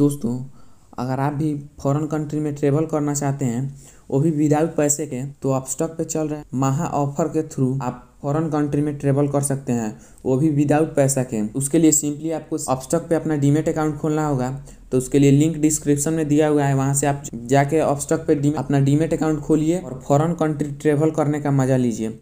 दोस्तों अगर आप भी फॉरेन कंट्री में ट्रेवल करना चाहते हैं वो भी विदाउट पैसे के तो आप स्टॉक पे चल रहे महा ऑफर के थ्रू आप फॉरेन कंट्री में ट्रेवल कर सकते हैं वो भी विदाउट पैसा के उसके लिए सिंपली आपको ऑपस्टॉक पे अपना डीमेट अकाउंट खोलना होगा तो उसके लिए लिंक डिस्क्रिप्शन में दिया हुआ है वहाँ से आप जाके ऑपस्टॉक पे अपना डीमेट अकाउंट खोलिए और फॉरेन कंट्री ट्रेवल करने का मजा लीजिए